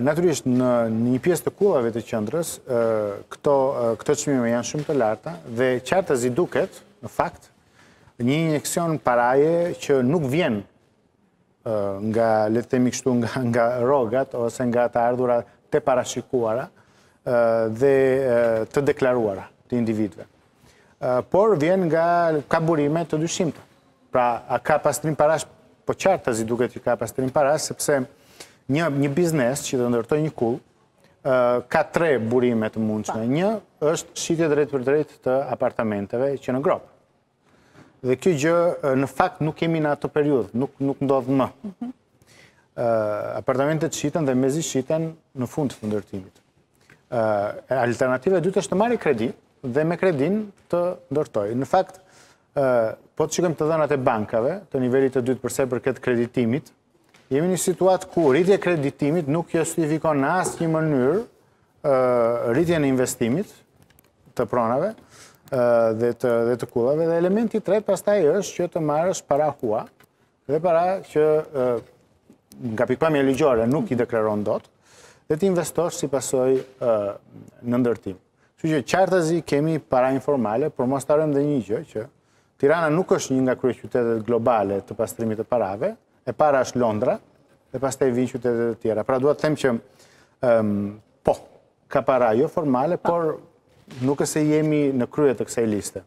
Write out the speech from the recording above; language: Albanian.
Naturisht, në një pjesë të kullave të qëndrës, këto qmime janë shumë të larta, dhe qartë të ziduket, në fakt, një injekcion paraje që nuk vjen nga, letëtemi kështu, nga rogat, ose nga të ardhura të parashikuara dhe të deklaruara të individve. Por vjen nga kaburime të dyshimta. Pra, a ka pastrim parash, po qartë të ziduket që ka pastrim parash, sepse një, një biznes që të ndërtoj një kull, ka tre burime të mundshme. Një është shqitje drejt për drejt të apartamenteve që në grop. Dhe kjo gjë në fakt nuk kemi në atë periudhë, nuk nuk ndodh më. Mm apartamentet shiten dhe mezi shiten në fund të ndërtimit. Alternative alternativa dytë është të marrë kredi dhe me kredin të ndërtoj. Në fakt, po të shikojmë të dhënat e bankave të nivelit të dytë përse për këtë kreditimit, jemi një situatë ku rritje kreditimit nuk justifikon në asë një mënyrë rritje në investimit të pronave dhe të kullave dhe elementi tret pastaj është që të marrës para hua dhe para që nga pikpamja ligjore nuk i dekleron dot dhe të investosh si pasoj në ndërtim. Që që qartëzi kemi para informale, por mos të arëm dhe një gjë që Tirana nuk është një nga krye qytetet globale të pastrimit të parave, E para është Londra, dhe pas të e vinë qytetet e të tjera. Pra duhet të them që, ehm, po, ka para jo formale, por nuk e se jemi në kryet të kësaj liste.